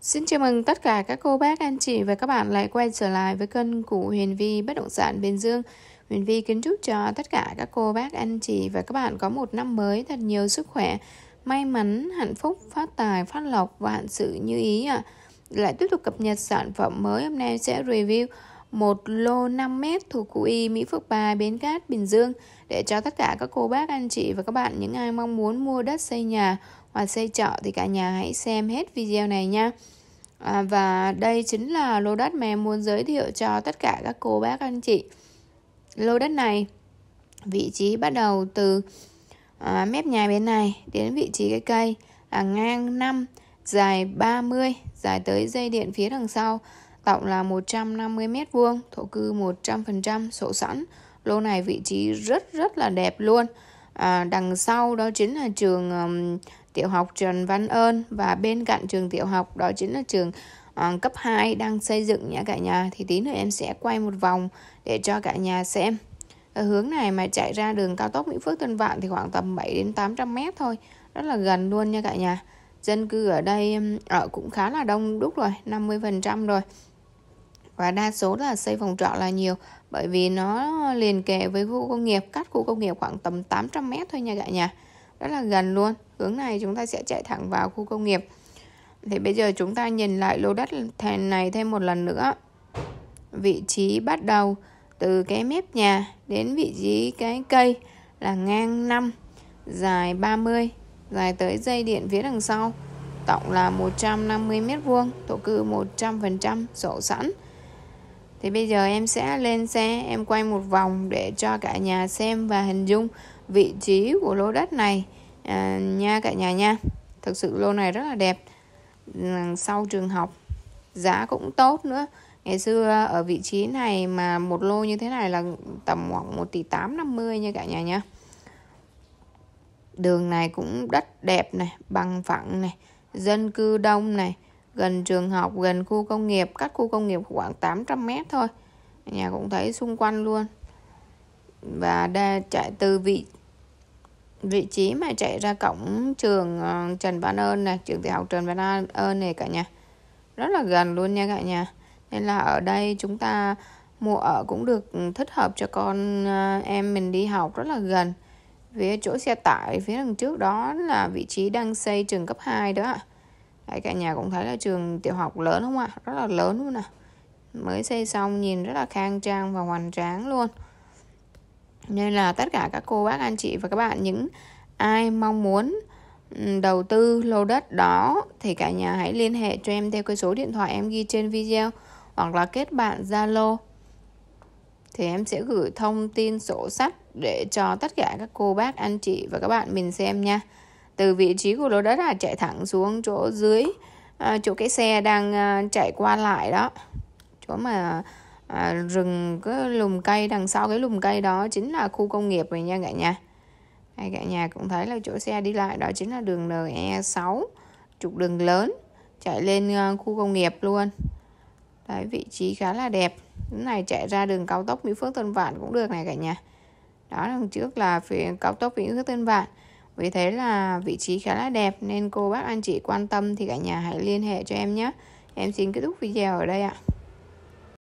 Xin chào mừng tất cả các cô bác, anh chị và các bạn lại quay trở lại với kênh của Huyền Vi Bất Động Sản Bình Dương. Huyền Vi kính chúc cho tất cả các cô bác, anh chị và các bạn có một năm mới thật nhiều sức khỏe, may mắn, hạnh phúc, phát tài, phát lộc và hạnh sự như ý ạ. Lại tiếp tục cập nhật sản phẩm mới, hôm nay sẽ review một lô 5m thuộc cụ Y Mỹ Phước 3 Bến Cát Bình Dương để cho tất cả các cô bác anh chị và các bạn những ai mong muốn mua đất xây nhà và xây chợ thì cả nhà hãy xem hết video này nha à, và đây chính là lô đất mà em muốn giới thiệu cho tất cả các cô bác anh chị lô đất này vị trí bắt đầu từ à, mép nhà bên này đến vị trí cái cây là ngang 5 dài 30 dài tới dây điện phía đằng sau tổng là 150 mét vuông thổ cư 100% sổ sẵn lô này vị trí rất rất là đẹp luôn à, đằng sau đó chính là trường um, tiểu học Trần Văn Ơn và bên cạnh trường tiểu học đó chính là trường uh, cấp 2 đang xây dựng nha cả nhà thì tí nữa em sẽ quay một vòng để cho cả nhà xem ở hướng này mà chạy ra đường cao tốc Mỹ Phước Tân Vạn thì khoảng tầm 7 đến 800 mét thôi rất là gần luôn nha cả nhà dân cư ở đây ở cũng khá là đông đúc rồi 50% rồi và đa số là xây phòng trọ là nhiều bởi vì nó liền kề với khu công nghiệp cách khu công nghiệp khoảng tầm 800 mét thôi nha cả nhà rất là gần luôn hướng này chúng ta sẽ chạy thẳng vào khu công nghiệp thì bây giờ chúng ta nhìn lại lô đất này thêm một lần nữa vị trí bắt đầu từ cái mép nhà đến vị trí cái cây là ngang 5 dài 30 dài tới dây điện phía đằng sau tổng là 150 mét vuông thổ cư 100% sổ sẵn thì bây giờ em sẽ lên xe em quay một vòng để cho cả nhà xem và hình dung vị trí của lô đất này à, nha cả nhà nha thực sự lô này rất là đẹp ừ, sau trường học giá cũng tốt nữa ngày xưa ở vị trí này mà một lô như thế này là tầm khoảng 1 tỷ 850 nha cả nhà nha đường này cũng đất đẹp này bằng phẳng này dân cư đông này gần trường học gần khu công nghiệp cách khu công nghiệp khoảng 800 mét thôi nhà cũng thấy xung quanh luôn và đa chạy từ vị vị trí mà chạy ra cổng trường ờ, Trần Văn Ơn này trường tiểu học Trần Văn Ơn này cả nhà rất là gần luôn nha cả nhà nên là ở đây chúng ta mua ở cũng được thích hợp cho con ờ, em mình đi học rất là gần phía chỗ xe tải phía đằng trước đó là vị trí đang xây trường cấp 2 đó ạ Đấy, cả nhà cũng thấy là trường tiểu học lớn không ạ à? rất là lớn luôn nè à. mới xây xong nhìn rất là khang trang và hoành tráng luôn nên là tất cả các cô bác anh chị và các bạn những ai mong muốn đầu tư lô đất đó thì cả nhà hãy liên hệ cho em theo cái số điện thoại em ghi trên video hoặc là kết bạn Zalo thì em sẽ gửi thông tin sổ sách để cho tất cả các cô bác anh chị và các bạn mình xem nha từ vị trí của lô đất là chạy thẳng xuống chỗ dưới à, chỗ cái xe đang à, chạy qua lại đó chỗ mà à, rừng cái lùm cây đằng sau cái lùm cây đó chính là khu công nghiệp rồi nha cả nhà đây, cả nhà cũng thấy là chỗ xe đi lại đó chính là đường NE6 trục đường lớn chạy lên à, khu công nghiệp luôn đấy vị trí khá là đẹp cái này chạy ra đường cao tốc Mỹ Phước Tân Vạn cũng được này cả nhà đó đằng trước là phía cao tốc Mỹ Phước Tân Vạn vì thế là vị trí khá là đẹp nên cô bác anh chị quan tâm thì cả nhà hãy liên hệ cho em nhé em xin kết thúc video ở đây ạ